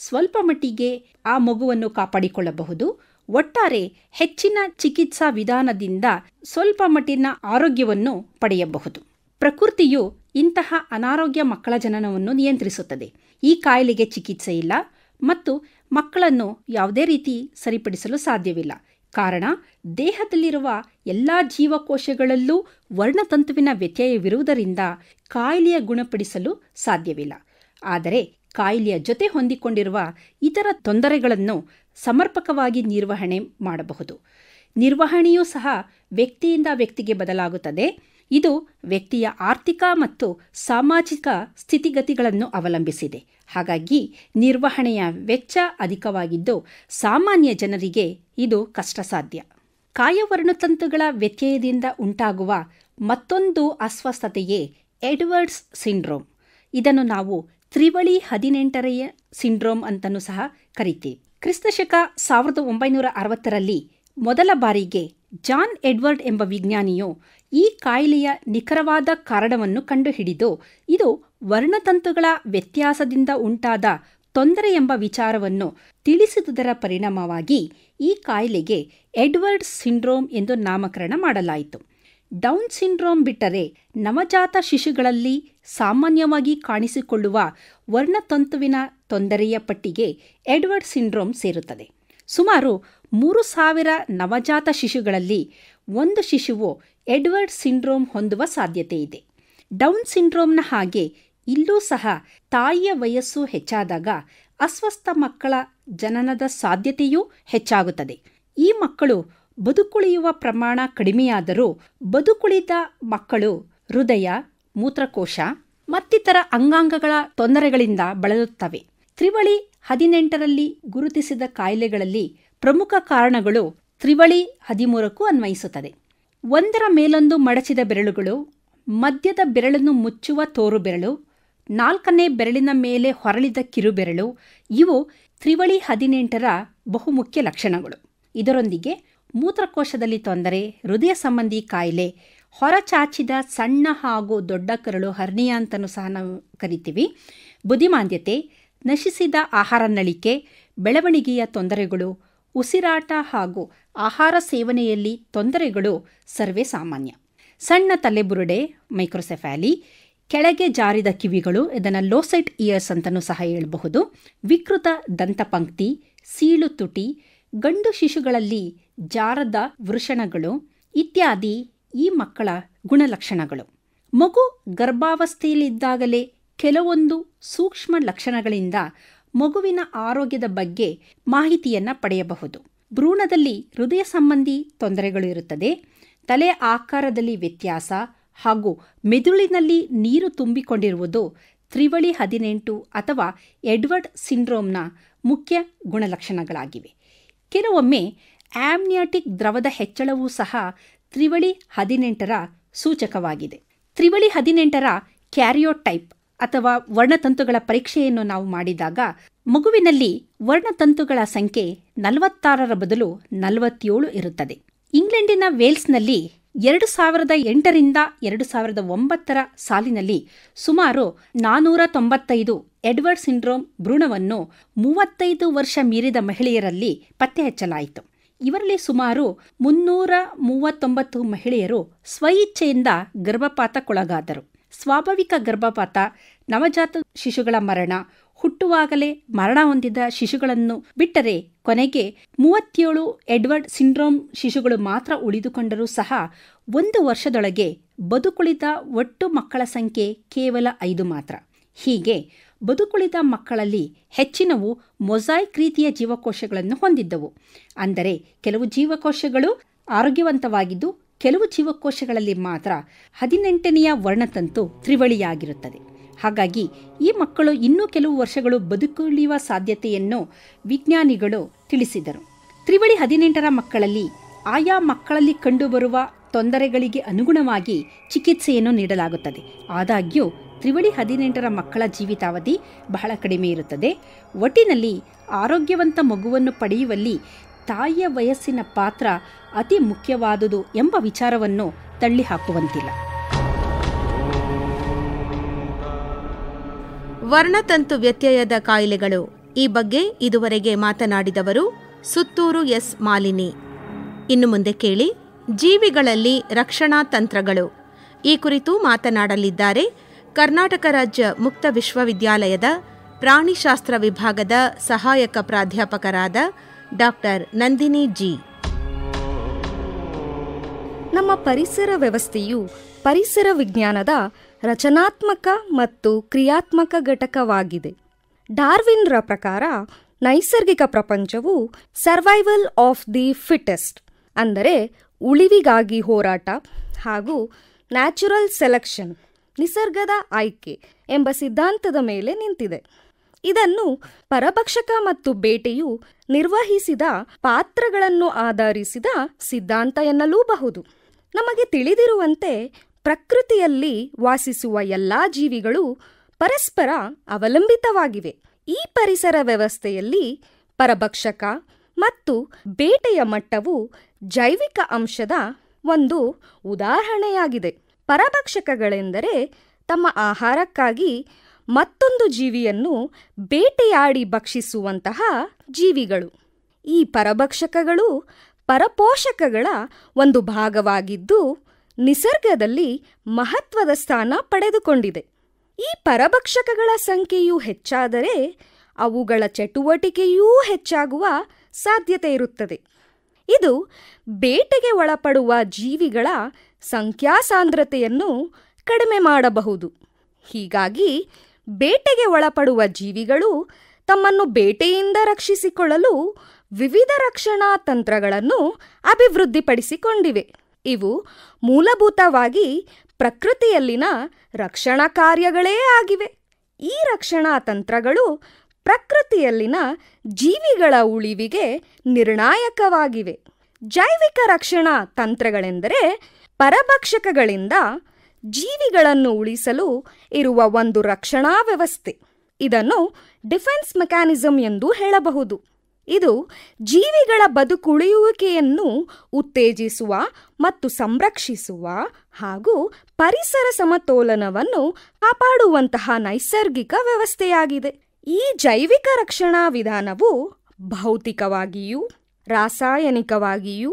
ಸ್ವಲ್ಪ ಮಟ್ಟಿಗೆ ಆ ಮಗುವನ್ನು ಕಾಪಾಡಿಕೊಳ್ಳಬಹುದು ಒಟ್ಟಾರೆ ಹೆಚ್ಚಿನ ಚಿಕಿತ್ಸಾ ವಿಧಾನದಿಂದ ಸ್ವಲ್ಪ ಮಟ್ಟಿನ ಆರೋಗ್ಯವನ್ನು ಪಡೆಯಬಹುದು ಪ್ರಕೃತಿಯು ಇಂತಹ ಅನಾರೋಗ್ಯ ಮಕ್ಕಳ ಜನನವನ್ನು ನಿಯಂತ್ರಿಸುತ್ತದೆ ಈ ಕಾಯಿಲೆಗೆ ಚಿಕಿತ್ಸೆ ಇಲ್ಲ ಮತ್ತು ಮಕ್ಕಳನ್ನು ಯಾವುದೇ ರೀತಿ ಸರಿಪಡಿಸಲು ಸಾಧ್ಯವಿಲ್ಲ ಕಾರಣ ದೇಹದಲ್ಲಿರುವ ಎಲ್ಲ ಜೀವಕೋಶಗಳಲ್ಲೂ ವರ್ಣತಂತುವಿನ ವ್ಯತ್ಯಯವಿರುವುದರಿಂದ ಕಾಯಿಲೆಯ ಗುಣಪಡಿಸಲು ಸಾಧ್ಯವಿಲ್ಲ ಆದರೆ ಕಾಯಿಲೆಯ ಜೊತೆ ಹೊಂದಿಕೊಂಡಿರುವ ಇತರ ತೊಂದರೆಗಳನ್ನು ಸಮರ್ಪಕವಾಗಿ ನಿರ್ವಹಣೆ ಮಾಡಬಹುದು ನಿರ್ವಹಣೆಯೂ ಸಹ ವ್ಯಕ್ತಿಯಿಂದ ವ್ಯಕ್ತಿಗೆ ಬದಲಾಗುತ್ತದೆ ಇದು ವ್ಯಕ್ತಿಯ ಆರ್ಥಿಕ ಮತ್ತು ಸಾಮಾಜಿಕ ಸ್ಥಿತಿಗತಿಗಳನ್ನು ಅವಲಂಬಿಸಿದೆ ಹಾಗಾಗಿ ನಿರ್ವಹಣೆಯ ವೆಚ್ಚ ಅಧಿಕವಾಗಿದ್ದು ಸಾಮಾನ್ಯ ಜನರಿಗೆ ಇದು ಕಷ್ಟಸಾಧ್ಯ ಸಾಧ್ಯ ಕಾಯವರ್ಣತಂತುಗಳ ವ್ಯತ್ಯಯದಿಂದ ಉಂಟಾಗುವ ಮತ್ತೊಂದು ಅಸ್ವಸ್ಥತೆಯೇ ಎಡ್ವರ್ಡ್ಸ್ ಸಿಂಡ್ರೋಮ್ ಇದನ್ನು ನಾವು ತ್ರಿವಳಿ ಹದಿನೆಂಟರೆಯ ಸಿಂಡ್ರೋಮ್ ಅಂತಲೂ ಸಹ ಕರಿತೀವಿ ಕ್ರಿಸ್ತಶಕ ಸಾವಿರದ ಒಂಬೈನೂರ ಅರವತ್ತರಲ್ಲಿ ಮೊದಲ ಬಾರಿಗೆ ಜಾನ್ ಎಡ್ವರ್ಡ್ ಎಂಬ ವಿಜ್ಞಾನಿಯು ಈ ಕಾಯಿಲೆಯ ನಿಖರವಾದ ಕಾರಣವನ್ನು ಕಂಡುಹಿಡಿದು ಇದು ವರ್ಣತಂತುಗಳ ವ್ಯತ್ಯಾಸದಿಂದ ಉಂಟಾದ ತೊಂದರೆ ಎಂಬ ವಿಚಾರವನ್ನು ತಿಳಿಸಿದುದರ ಪರಿಣಾಮವಾಗಿ ಈ ಕಾಯಿಲೆಗೆ ಎಡ್ವರ್ಡ್ ಸಿಂಡ್ರೋಮ್ ಎಂದು ನಾಮಕರಣ ಮಾಡಲಾಯಿತು ಡೌನ್ ಸಿಂಡ್ರೋಮ್ ಬಿಟ್ಟರೆ ನವಜಾತ ಶಿಶುಗಳಲ್ಲಿ ಸಾಮಾನ್ಯವಾಗಿ ಕಾಣಿಸಿಕೊಳ್ಳುವ ವರ್ಣತಂತುವಿನ ತೊಂದರೆಯ ಪಟ್ಟಿಗೆ ಎಡ್ವರ್ಡ್ ಸಿಂಡ್ರೋಮ್ ಸೇರುತ್ತದೆ ಸುಮಾರು ಮೂರು ಸಾವಿರ ನವಜಾತ ಶಿಶುಗಳಲ್ಲಿ ಒಂದು ಶಿಶುವು ಎಡ್ವರ್ಡ್ ಸಿಂಡ್ರೋಮ್ ಹೊಂದುವ ಸಾಧ್ಯತೆ ಇದೆ ಡೌನ್ ಸಿಂಡ್ರೋಮ್ನ ಹಾಗೆ ಇಲ್ಲೂ ಸಹ ತಾಯಿಯ ವಯಸ್ಸು ಹೆಚ್ಚಾದಾಗ ಅಸ್ವಸ್ಥ ಮಕ್ಕಳ ಜನನದ ಸಾಧ್ಯತೆಯೂ ಹೆಚ್ಚಾಗುತ್ತದೆ ಈ ಮಕ್ಕಳು ಬದುಕುಳಿಯುವ ಪ್ರಮಾಣ ಕಡಿಮೆಯಾದರೂ ಬದುಕುಳಿದ ಮಕ್ಕಳು ಹೃದಯ ಮೂತ್ರಕೋಶ ಮತ್ತಿತರ ಅಂಗಾಂಗಗಳ ತೊಂದರೆಗಳಿಂದ ಬಳಲುತ್ತವೆ ತ್ರಿವಳಿ ಹದಿನೆಂಟರಲ್ಲಿ ಗುರುತಿಸಿದ ಕಾಯಿಲೆಗಳಲ್ಲಿ ಪ್ರಮುಖ ಕಾರಣಗಳು ತ್ರಿವಳಿ ಹದಿಮೂರಕ್ಕೂ ಅನ್ವಯಿಸುತ್ತದೆ ಒಂದರ ಮೇಲೊಂದು ಮಡಚಿದ ಬೆರಳುಗಳು ಮಧ್ಯದ ಬೆರಳನ್ನು ಮುಚ್ಚುವ ತೋರು ಬೆರಳು ನಾಲ್ಕನೇ ಬೆರಳಿನ ಮೇಲೆ ಹೊರಳಿದ ಕಿರುಬೆರಳು ಇವು ತ್ರಿವಳಿ ಹದಿನೆಂಟರ ಬಹುಮುಖ್ಯ ಲಕ್ಷಣಗಳು ಇದರೊಂದಿಗೆ ಮೂತ್ರಕೋಶದಲ್ಲಿ ತೊಂದರೆ ಹೃದಯ ಸಂಬಂಧಿ ಕಾಯಿಲೆ ಹೊರಚಾಚಿದ ಸಣ್ಣ ಹಾಗೂ ದೊಡ್ಡ ಕರಳು ಹರ್ನಿಯಾ ಅಂತಲೂ ಸಹ ನಾವು ಕರಿತೀವಿ ಬುದ್ಧಿಮಾಂದ್ಯತೆ ನಶಿಸಿದ ಆಹಾರ ನಳಿಕೆ ಬೆಳವಣಿಗೆಯ ತೊಂದರೆಗಳು ಉಸಿರಾಟ ಹಾಗೂ ಆಹಾರ ಸೇವನೆಯಲ್ಲಿ ತೊಂದರೆಗಳು ಸರ್ವೇ ಸಾಮಾನ್ಯ ಸಣ್ಣ ತಲೆಬುರುಡೆ ಮೈಕ್ರೋಸೆಫ್ಯಾಲಿ ಕೆಳಗೆ ಜಾರಿದ ಕಿವಿಗಳು ಇದನ್ನು ಲೋಸೈಟ್ ಇಯರ್ಸ್ ಅಂತಲೂ ಸಹ ಹೇಳಬಹುದು ವಿಕೃತ ದಂತಪಂಕ್ತಿ ಸೀಳು ತುಟಿ ಗಂಡು ಶಿಶುಗಳಲ್ಲಿ ಜಾರದ ವೃಷಣಗಳು ಇತ್ಯಾದಿ ಈ ಮಕ್ಕಳ ಗುಣಲಕ್ಷಣಗಳು ಮಗು ಗರ್ಭಾವಸ್ಥೆಯಲ್ಲಿದ್ದಾಗಲೇ ಕೆಲವೊಂದು ಸೂಕ್ಷ್ಮ ಲಕ್ಷಣಗಳಿಂದ ಮಗುವಿನ ಆರೋಗ್ಯದ ಬಗ್ಗೆ ಮಾಹಿತಿಯನ್ನು ಪಡೆಯಬಹುದು ಭ್ರೂಣದಲ್ಲಿ ಹೃದಯ ಸಂಬಂಧಿ ತೊಂದರೆಗಳು ಇರುತ್ತದೆ ತಲೆ ಆಕಾರದಲ್ಲಿ ವ್ಯತ್ಯಾಸ ಹಾಗೂ ಮೆದುಳಿನಲ್ಲಿ ನೀರು ತುಂಬಿಕೊಂಡಿರುವುದು ತ್ರಿವಳಿ ಹದಿನೆಂಟು ಅಥವಾ ಎಡ್ವರ್ಡ್ ಸಿಂಡ್ರೋಮ್ನ ಮುಖ್ಯ ಗುಣಲಕ್ಷಣಗಳಾಗಿವೆ ಕೆಲವೊಮ್ಮೆ ಆಮ್ನಿಯಾಟಿಕ್ ದ್ರವದ ಹೆಚ್ಚಳವೂ ಸಹ ತ್ರಿವಳಿ ಹದಿನೆಂಟರ ಸೂಚಕವಾಗಿದೆ ತ್ರಿವಳಿ ಹದಿನೆಂಟರ ಕ್ಯಾರಿಯೋಟೈಪ್ ಅಥವಾ ವರ್ಣತಂತುಗಳ ಪರೀಕ್ಷೆಯನ್ನು ನಾವು ಮಾಡಿದಾಗ ಮಗುವಿನಲ್ಲಿ ವರ್ಣತಂತುಗಳ ಸಂಖ್ಯೆ ನಲವತ್ತಾರರ ಬದಲು ನಲವತ್ತೇಳು ಇರುತ್ತದೆ ಇಂಗ್ಲೆಂಡಿನ ವೇಲ್ಸ್ನಲ್ಲಿ ಎರಡು ಸಾವಿರದ ಎಂಟರಿಂದ ಎರಡು ಸಾವಿರದ ಒಂಬತ್ತರ ಸಾಲಿನಲ್ಲಿ ಸುಮಾರು ನಾನೂರ ತೊಂಬತ್ತೈದು ಎಡ್ವರ್ಡ್ ಸಿಂಡ್ರೋಮ್ ಭ್ರೂಣವನ್ನು ಮೂವತ್ತೈದು ವರ್ಷ ಮೀರಿದ ಮಹಿಳೆಯರಲ್ಲಿ ಪತ್ತೆ ಹಚ್ಚಲಾಯಿತು ಇವರಲ್ಲಿ ಸುಮಾರು ಮುನ್ನೂರ ಮೂವತ್ತೊಂಬತ್ತು ಮಹಿಳೆಯರು ಸ್ವಇಚ್ಛೆಯಿಂದ ಗರ್ಭಪಾತಕ್ಕೊಳಗಾದರು ಸ್ವಾಭಾವಿಕ ಗರ್ಭಪಾತ ನವಜಾತ ಶಿಶುಗಳ ಮರಣ ಹುಟ್ಟುವಾಗಲೇ ಮರಣ ಹೊಂದಿದ ಶಿಶುಗಳನ್ನು ಬಿಟ್ಟರೆ ಕೊನೆಗೆ ಮೂವತ್ತೇಳು ಎಡ್ವರ್ಡ್ ಸಿಂಡ್ರೋಮ್ ಶಿಶುಗಳು ಮಾತ್ರ ಉಳಿದುಕೊಂಡರೂ ಸಹ ಒಂದು ವರ್ಷದೊಳಗೆ ಬದುಕುಳಿದ ಒಟ್ಟು ಮಕ್ಕಳ ಸಂಖ್ಯೆ ಕೇವಲ ಐದು ಮಾತ್ರ ಹೀಗೆ ಬದುಕುಳಿದ ಮಕ್ಕಳಲ್ಲಿ ಹೆಚ್ಚಿನವು ಮೊಸಾಯಿಕ್ ರೀತಿಯ ಜೀವಕೋಶಗಳನ್ನು ಹೊಂದಿದ್ದವು ಅಂದರೆ ಕೆಲವು ಜೀವಕೋಶಗಳು ಆರೋಗ್ಯವಂತವಾಗಿದ್ದು ಕೆಲವು ಜೀವಕೋಶಗಳಲ್ಲಿ ಮಾತ್ರ ಹದಿನೆಂಟನೆಯ ವರ್ಣತಂತು ತ್ರಿವಳಿಯಾಗಿರುತ್ತದೆ ಹಾಗಾಗಿ ಈ ಮಕ್ಕಳು ಇನ್ನೂ ಕೆಲವು ವರ್ಷಗಳು ಬದುಕುಳಿಯುವ ಸಾಧ್ಯತೆಯನ್ನು ವಿಜ್ಞಾನಿಗಳು ತಿಳಿಸಿದರು ತ್ರಿವಳಿ ಹದಿನೆಂಟರ ಮಕ್ಕಳಲ್ಲಿ ಆಯಾ ಮಕ್ಕಳಲ್ಲಿ ಕಂಡುಬರುವ ತೊಂದರೆಗಳಿಗೆ ಅನುಗುಣವಾಗಿ ಚಿಕಿತ್ಸೆಯನ್ನು ನೀಡಲಾಗುತ್ತದೆ ಆದಾಗ್ಯೂ ತ್ರಿವಳಿ ಹದಿನೆಂಟರ ಮಕ್ಕಳ ಜೀವಿತಾವಧಿ ಬಹಳ ಕಡಿಮೆ ಇರುತ್ತದೆ ಒಟ್ಟಿನಲ್ಲಿ ಆರೋಗ್ಯವಂತ ಮಗುವನ್ನು ಪಡೆಯುವಲ್ಲಿ ತಾಯಿಯ ವಯಸ್ಸಿನ ಪಾತ್ರ ಅತಿ ಮುಖ್ಯವಾದುದು ಎಂಬ ವಿಚಾರವನ್ನು ತಳ್ಳಿಹಾಕುವಂತಿಲ್ಲ ವರ್ಣತಂತು ವ್ಯತ್ಯಯದ ಕಾಯಿಲೆಗಳು ಈ ಬಗ್ಗೆ ಇದುವರೆಗೆ ಮಾತನಾಡಿದವರು ಸುತ್ತೂರು ಎಸ್ ಮಾಲಿನಿ ಇನ್ನು ಮುಂದೆ ಕೇಳಿ ಜೀವಿಗಳಲ್ಲಿ ರಕ್ಷಣಾ ತಂತ್ರಗಳು ಈ ಕುರಿತು ಮಾತನಾಡಲಿದ್ದಾರೆ ಕರ್ನಾಟಕ ರಾಜ್ಯ ಮುಕ್ತ ವಿಶ್ವವಿದ್ಯಾಲಯದ ಪ್ರಾಣಿಶಾಸ್ತ್ರ ವಿಭಾಗದ ಸಹಾಯಕ ಪ್ರಾಧ್ಯಾಪಕರಾದ ಡಾಕ್ಟರ್ ನಂದಿನಿ ಜಿ ನಮ್ಮ ಪರಿಸರ ವ್ಯವಸ್ಥೆಯು ಪರಿಸರ ವಿಜ್ಞಾನದ ರಚನಾತ್ಮಕ ಮತ್ತು ಕ್ರಿಯಾತ್ಮಕ ಘಟಕವಾಗಿದೆ ಡಾರ್ವಿನ್ರ ಪ್ರಕಾರ ನೈಸರ್ಗಿಕ ಪ್ರಪಂಚವು ಸರ್ವೈವಲ್ ಆಫ್ ದಿ ಫಿಟೆಸ್ಟ್ ಅಂದರೆ ಉಳಿವಿಗಾಗಿ ಹೋರಾಟ ಹಾಗೂ ನ್ಯಾಚುರಲ್ ಸೆಲೆಕ್ಷನ್ ನಿಸರ್ಗದ ಆಯ್ಕೆ ಎಂಬ ಸಿದ್ಧಾಂತದ ಮೇಲೆ ನಿಂತಿದೆ ಇದನ್ನು ಪರಭಕ್ಷಕ ಮತ್ತು ಬೇಟೆಯು ನಿರ್ವಹಿಸಿದ ಪಾತ್ರಗಳನ್ನು ಆಧರಿಸಿದ ಸಿದ್ಧಾಂತ ಎನ್ನಲೂಬಹುದು ನಮಗೆ ತಿಳಿದಿರುವಂತೆ ಪ್ರಕೃತಿಯಲ್ಲಿ ವಾಸಿಸುವ ಎಲ್ಲ ಜೀವಿಗಳು ಪರಸ್ಪರ ಅವಲಂಬಿತವಾಗಿವೆ ಈ ಪರಿಸರ ವ್ಯವಸ್ಥೆಯಲ್ಲಿ ಪರಭಕ್ಷಕ ಮತ್ತು ಬೇಟೆಯ ಮಟ್ಟವು ಜೈವಿಕ ಅಂಶದ ಒಂದು ಉದಾಹರಣೆಯಾಗಿದೆ ಪರಭಕ್ಷಕಗಳೆಂದರೆ ತಮ್ಮ ಆಹಾರಕ್ಕಾಗಿ ಮತ್ತೊಂದು ಜೀವಿಯನ್ನು ಬೇಟೆಯಾಡಿ ಭಕ್ಷಿಸುವಂತಹ ಜೀವಿಗಳು ಈ ಪರಭಕ್ಷಕಗಳು ಪರಪೋಷಕಗಳ ಒಂದು ಭಾಗವಾಗಿದ್ದು ನಿಸರ್ಗದಲ್ಲಿ ಮಹತ್ವದ ಸ್ಥಾನ ಪಡೆದುಕೊಂಡಿದೆ ಈ ಪರಭಕ್ಷಕಗಳ ಸಂಖ್ಯೆಯು ಹೆಚ್ಚಾದರೆ ಅವುಗಳ ಚಟುವಟಿಕೆಯೂ ಹೆಚ್ಚಾಗುವ ಸಾಧ್ಯತೆ ಇರುತ್ತದೆ ಇದು ಬೇಟೆಗೆ ಒಳಪಡುವ ಜೀವಿಗಳ ಸಂಖ್ಯಾ ಸಾಂದ್ರತೆಯನ್ನು ಕಡಿಮೆ ಮಾಡಬಹುದು ಹೀಗಾಗಿ ಬೇಟೆಗೆ ಒಳಪಡುವ ಜೀವಿಗಳು ತಮ್ಮನ್ನು ಬೇಟೆಯಿಂದ ರಕ್ಷಿಸಿಕೊಳ್ಳಲು ವಿವಿಧ ರಕ್ಷಣಾ ತಂತ್ರಗಳನ್ನು ಅಭಿವೃದ್ಧಿಪಡಿಸಿಕೊಂಡಿವೆ ಇವು ಮೂಲಭೂತವಾಗಿ ಪ್ರಕೃತಿಯಲ್ಲಿನ ರಕ್ಷಣಾ ಕಾರ್ಯಗಳೇ ಆಗಿವೆ ಈ ರಕ್ಷಣಾ ತಂತ್ರಗಳು ಪ್ರಕೃತಿಯಲ್ಲಿನ ಜೀವಿಗಳ ಉಳಿವಿಗೆ ನಿರ್ಣಾಯಕವಾಗಿವೆ ಜೈವಿಕ ರಕ್ಷಣಾ ತಂತ್ರಗಳೆಂದರೆ ಪರಭಕ್ಷಕಗಳಿಂದ ಜೀವಿಗಳನ್ನು ಉಳಿಸಲು ಇರುವ ಒಂದು ರಕ್ಷಣಾ ವ್ಯವಸ್ಥೆ ಇದನ್ನು ಡಿಫೆನ್ಸ್ ಮೆಕ್ಯಾನಿಸಮ್ ಎಂದು ಹೇಳಬಹುದು ಇದು ಜೀವಿಗಳ ಬದುಕುಳಿಯುವಿಕೆಯನ್ನು ಉತ್ತೇಜಿಸುವ ಮತ್ತು ಸಂರಕ್ಷಿಸುವ ಹಾಗೂ ಪರಿಸರ ಸಮತೋಲನವನ್ನು ಕಾಪಾಡುವಂತಹ ನೈಸರ್ಗಿಕ ವ್ಯವಸ್ಥೆಯಾಗಿದೆ ಈ ಜೈವಿಕ ರಕ್ಷಣಾ ವಿಧಾನವು ಭೌತಿಕವಾಗಿಯೂ ರಾಸಾಯನಿಕವಾಗಿಯೂ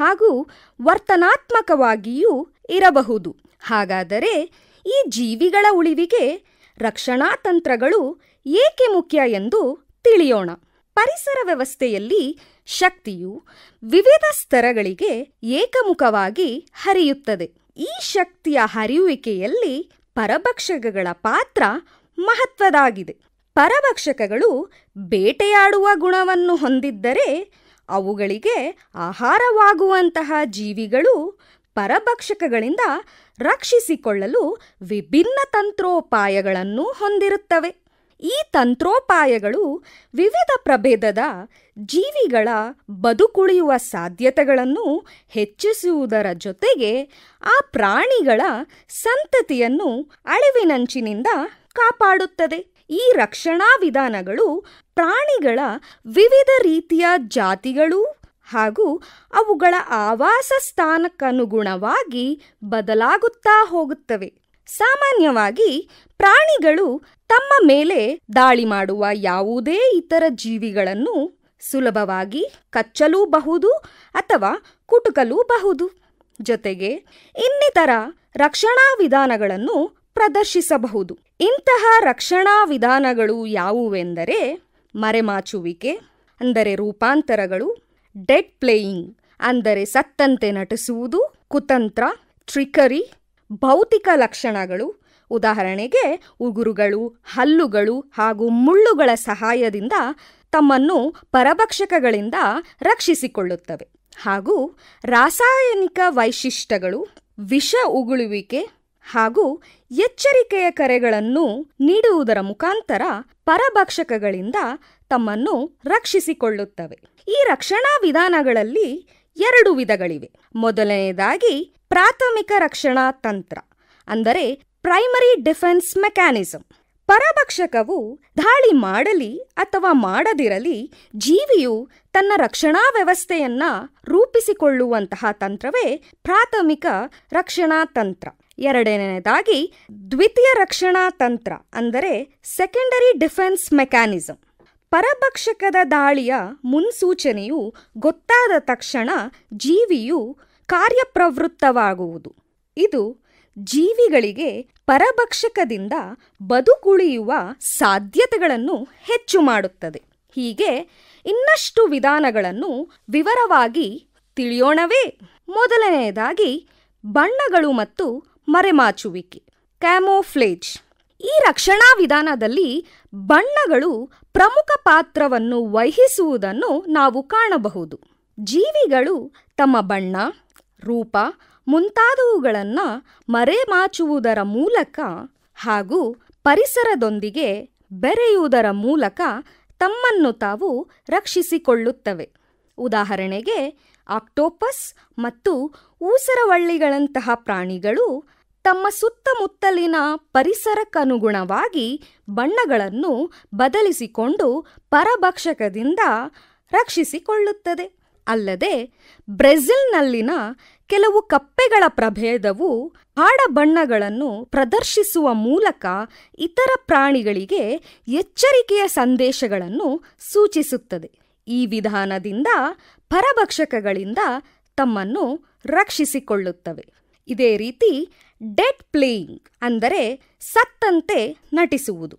ಹಾಗೂ ವರ್ತನಾತ್ಮಕವಾಗಿಯೂ ಇರಬಹುದು ಹಾಗಾದರೆ ಈ ಜೀವಿಗಳ ಉಳಿವಿಗೆ ರಕ್ಷಣಾ ತಂತ್ರಗಳು ಏಕೆ ಮುಖ್ಯ ಎಂದು ತಿಳಿಯೋಣ ಪರಿಸರ ವ್ಯವಸ್ಥೆಯಲ್ಲಿ ಶಕ್ತಿಯು ವಿವಿಧ ಸ್ತರಗಳಿಗೆ ಏಕಮುಖವಾಗಿ ಹರಿಯುತ್ತದೆ ಈ ಶಕ್ತಿಯ ಹರಿಯುವಿಕೆಯಲ್ಲಿ ಪರಭಕ್ಷಕಗಳ ಪಾತ್ರ ಮಹತ್ವದಾಗಿದೆ ಪರಭಕ್ಷಕಗಳು ಬೇಟೆಯಾಡುವ ಗುಣವನ್ನು ಹೊಂದಿದ್ದರೆ ಅವುಗಳಿಗೆ ಆಹಾರವಾಗುವಂತಹ ಜೀವಿಗಳು ಪರಭಕ್ಷಕಗಳಿಂದ ರಕ್ಷಿಸಿಕೊಳ್ಳಲು ವಿಭಿನ್ನ ತಂತ್ರೋಪಾಯಗಳನ್ನು ಹೊಂದಿರುತ್ತವೆ ಈ ತಂತ್ರೋಪಾಯಗಳು ವಿವಿಧ ಪ್ರಭೇದದ ಜೀವಿಗಳ ಬದುಕುಳಿಯುವ ಸಾಧ್ಯತೆಗಳನ್ನು ಹೆಚ್ಚಿಸುವುದರ ಜೊತೆಗೆ ಆ ಪ್ರಾಣಿಗಳ ಸಂತತಿಯನ್ನು ಅಳಿವಿನಂಚಿನಿಂದ ಕಾಪಾಡುತ್ತದೆ ಈ ರಕ್ಷಣಾ ವಿಧಾನಗಳು ಪ್ರಾಣಿಗಳ ವಿವಿಧ ರೀತಿಯ ಜಾತಿಗಳು ಹಾಗೂ ಅವುಗಳ ಆವಾಸ ಸ್ಥಾನಕ್ಕನುಗುಣವಾಗಿ ಬದಲಾಗುತ್ತಾ ಹೋಗುತ್ತವೆ ಸಾಮಾನ್ಯವಾಗಿ ಪ್ರಾಣಿಗಳು ತಮ್ಮ ಮೇಲೆ ದಾಳಿ ಮಾಡುವ ಯಾವುದೇ ಇತರ ಜೀವಿಗಳನ್ನು ಸುಲಭವಾಗಿ ಕಚ್ಚಲೂಬಹುದು ಅಥವಾ ಕುಟುಕಲೂಬಹುದು ಜೊತೆಗೆ ಇನ್ನಿತರ ರಕ್ಷಣಾ ವಿಧಾನಗಳನ್ನು ಪ್ರದರ್ಶಿಸಬಹುದು ಇಂತಹ ರಕ್ಷಣಾ ವಿಧಾನಗಳು ಯಾವುವೆಂದರೆ ಮರೆಮಾಚುವಿಕೆ ಅಂದರೆ ರೂಪಾಂತರಗಳು ಡೆಡ್ ಪ್ಲೇಯಿಂಗ್ ಅಂದರೆ ಸತ್ತಂತೆ ನಟಿಸುವುದು ಕುತಂತ್ರ ಟ್ರಿಕರಿ ಭೌತಿಕ ಲಕ್ಷಣಗಳು ಉದಾಹರಣೆಗೆ ಉಗುರುಗಳು ಹಲ್ಲುಗಳು ಹಾಗೂ ಮುಳ್ಳುಗಳ ಸಹಾಯದಿಂದ ತಮ್ಮನ್ನು ಪರಭಕ್ಷಕಗಳಿಂದ ರಕ್ಷಿಸಿಕೊಳ್ಳುತ್ತವೆ ಹಾಗೂ ರಾಸಾಯನಿಕ ವೈಶಿಷ್ಟ್ಯಗಳು ವಿಷ ಉಗುಳುವಿಕೆ ಹಾಗೂ ಎಚ್ಚರಿಕೆಯ ಕರೆಗಳನ್ನು ನೀಡುವುದರ ಮುಖಾಂತರ ಪರಭಕ್ಷಕಗಳಿಂದ ತಮ್ಮನ್ನು ರಕ್ಷಿಸಿಕೊಳ್ಳುತ್ತವೆ ಈ ರಕ್ಷಣಾ ವಿಧಾನಗಳಲ್ಲಿ ಎರಡು ವಿಧಗಳಿವೆ ಮೊದಲನೆಯದಾಗಿ ಪ್ರಾಥಮಿಕ ರಕ್ಷಣಾ ತಂತ್ರ ಅಂದರೆ ಪ್ರೈಮರಿ ಡಿಫೆನ್ಸ್ ಮೆಕ್ಯಾನಿಸಂ ಪರಭಕ್ಷಕವು ದಾಳಿ ಮಾಡಲಿ ಅಥವಾ ಮಾಡದಿರಲಿ ಜೀವಿಯು ತನ್ನ ರಕ್ಷಣಾ ವ್ಯವಸ್ಥೆಯನ್ನ ರೂಪಿಸಿಕೊಳ್ಳುವಂತಹ ತಂತ್ರವೇ ಪ್ರಾಥಮಿಕ ರಕ್ಷಣಾ ತಂತ್ರ ಎರಡನೆಯದಾಗಿ ದ್ವಿತೀಯ ರಕ್ಷಣಾ ತಂತ್ರ ಅಂದರೆ ಸೆಕೆಂಡರಿ ಡಿಫೆನ್ಸ್ ಮೆಕ್ಯಾನಿಸಂ ಪರಭಕ್ಷಕದ ದಾಳಿಯ ಮುನ್ಸೂಚನೆಯು ಗೊತ್ತಾದ ತಕ್ಷಣ ಜೀವಿಯು ಕಾರ್ಯಪ್ರವೃತ್ತವಾಗುವುದು ಇದು ಜೀವಿಗಳಿಗೆ ಪರಭಕ್ಷಕದಿಂದ ಬದುಕುಳಿಯುವ ಸಾಧ್ಯತೆಗಳನ್ನು ಹೆಚ್ಚು ಮಾಡುತ್ತದೆ ಹೀಗೆ ಇನ್ನಷ್ಟು ವಿಧಾನಗಳನ್ನು ವಿವರವಾಗಿ ತಿಳಿಯೋಣವೇ ಮೊದಲನೆಯದಾಗಿ ಬಣ್ಣಗಳು ಮತ್ತು ಮರೆಮಾಚುವಿಕೆ ಕ್ಯಾಮೋಫ್ಲೇಜ್ ಈ ರಕ್ಷಣಾ ವಿಧಾನದಲ್ಲಿ ಬಣ್ಣಗಳು ಪ್ರಮುಖ ಪಾತ್ರವನ್ನು ವಹಿಸುವುದನ್ನು ನಾವು ಕಾಣಬಹುದು ಜೀವಿಗಳು ತಮ್ಮ ಬಣ್ಣ ರೂಪ ಮುಂತಾದವುಗಳನ್ನು ಮರೆಮಾಚುವುದರ ಮೂಲಕ ಹಾಗೂ ಪರಿಸರದೊಂದಿಗೆ ಬೆರೆಯುವುದರ ಮೂಲಕ ತಮ್ಮನ್ನು ತಾವು ರಕ್ಷಿಸಿಕೊಳ್ಳುತ್ತವೆ ಉದಾಹರಣೆಗೆ ಆಕ್ಟೋಪಸ್ ಮತ್ತು ಊಸರವಳ್ಳಿಗಳಂತಹ ಪ್ರಾಣಿಗಳು ತಮ್ಮ ಸುತ್ತಮುತ್ತಲಿನ ಪರಿಸರಕ್ಕನುಗುಣವಾಗಿ ಬಣ್ಣಗಳನ್ನು ಬದಲಿಸಿಕೊಂಡು ಪರಭಕ್ಷಕದಿಂದ ರಕ್ಷಿಸಿಕೊಳ್ಳುತ್ತದೆ ಅಲ್ಲದೆ ಬ್ರೆಜಿಲ್ನಲ್ಲಿನ ಕೆಲವು ಕಪ್ಪೆಗಳ ಪ್ರಭೇದವು ಹಾಡ ಬಣ್ಣಗಳನ್ನು ಪ್ರದರ್ಶಿಸುವ ಮೂಲಕ ಇತರ ಪ್ರಾಣಿಗಳಿಗೆ ಎಚ್ಚರಿಕೆಯ ಸಂದೇಶಗಳನ್ನು ಸೂಚಿಸುತ್ತದೆ ಈ ವಿಧಾನದಿಂದ ಪರಭಕ್ಷಕಗಳಿಂದ ತಮ್ಮನ್ನು ರಕ್ಷಿಸಿಕೊಳ್ಳುತ್ತವೆ ಇದೇ ರೀತಿ ಡೆಡ್ ಪ್ಲೇಯಿಂಗ್ ಅಂದರೆ ಸತ್ತಂತೆ ನಟಿಸುವುದು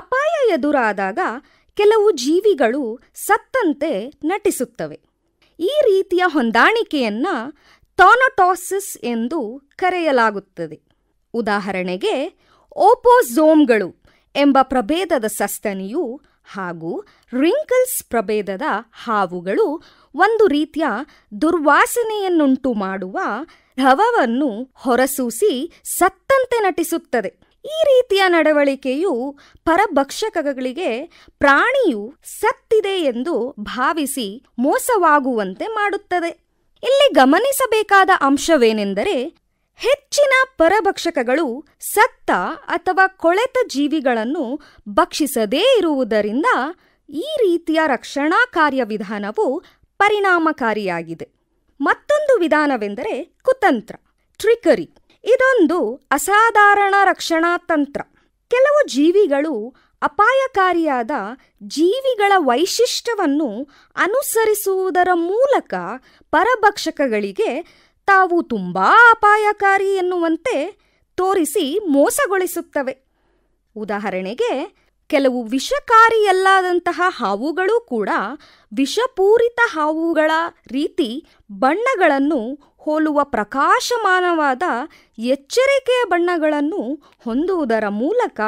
ಅಪಾಯ ಎದುರಾದಾಗ ಕೆಲವು ಜೀವಿಗಳು ಸತ್ತಂತೆ ನಟಿಸುತ್ತವೆ ಈ ರೀತಿಯ ಹೊಂದಾಣಿಕೆಯನ್ನು ಥಾನೊಟಾಸಿಸ್ ಎಂದು ಕರೆಯಲಾಗುತ್ತದೆ ಉದಾಹರಣೆಗೆ ಓಪೋಝೋಮ್ಗಳು ಎಂಬ ಪ್ರಭೇದದ ಸಸ್ತನಿಯು ಹಾಗೂ ರಿಂಕಲ್ಸ್ ಪ್ರಭೇದದ ಹಾವುಗಳು ಒಂದು ರೀತಿಯ ದುರ್ವಾಸನೆಯನ್ನುಂಟು ಮಾಡುವ ರವವನ್ನು ಹೊರಸೂಸಿ ಸತ್ತಂತೆ ನಟಿಸುತ್ತದೆ ಈ ರೀತಿಯ ನಡವಳಿಕೆಯು ಪರಭಕ್ಷಕಗಳಿಗೆ ಪ್ರಾಣಿಯು ಸತ್ತಿದೆ ಎಂದು ಭಾವಿಸಿ ಮೋಸವಾಗುವಂತೆ ಮಾಡುತ್ತದೆ ಇಲ್ಲಿ ಗಮನಿಸಬೇಕಾದ ಅಂಶವೇನೆಂದರೆ ಹೆಚ್ಚಿನ ಪರಭಕ್ಷಕಗಳು ಸತ್ತ ಅಥವಾ ಕೊಳೆತ ಜೀವಿಗಳನ್ನು ಭಕ್ಷಿಸದೇ ಇರುವುದರಿಂದ ಈ ರೀತಿಯ ರಕ್ಷಣಾ ಕಾರ್ಯವಿಧಾನವು ಪರಿಣಾಮಕಾರಿಯಾಗಿದೆ ಮತ್ತೊಂದು ವಿಧಾನವೆಂದರೆ ಕುತಂತ್ರ ಟ್ರಿಕರಿ ಇದೊಂದು ಅಸಾಧಾರಣ ರಕ್ಷಣಾ ತಂತ್ರ ಕೆಲವು ಜೀವಿಗಳು ಅಪಾಯಕಾರಿಯಾದ ಜೀವಿಗಳ ವೈಶಿಷ್ಟ್ಯವನ್ನು ಅನುಸರಿಸುವುದರ ಮೂಲಕ ಪರಭಕ್ಷಕಗಳಿಗೆ ತಾವು ತುಂಬ ಅಪಾಯಕಾರಿ ಎನ್ನುವಂತೆ ತೋರಿಸಿ ಮೋಸಗೊಳಿಸುತ್ತವೆ ಉದಾಹರಣೆಗೆ ಕೆಲವು ವಿಷಕಾರಿಯಲ್ಲಾದಂತಹ ಹಾವುಗಳು ಕೂಡ ವಿಷಪೂರಿತ ಹಾವುಗಳ ರೀತಿ ಬಣ್ಣಗಳನ್ನು ಹೋಲುವ ಪ್ರಕಾಶಮಾನವಾದ ಎಚ್ಚರಿಕೆಯ ಬಣ್ಣಗಳನ್ನು ಹೊಂದುವುದರ ಮೂಲಕ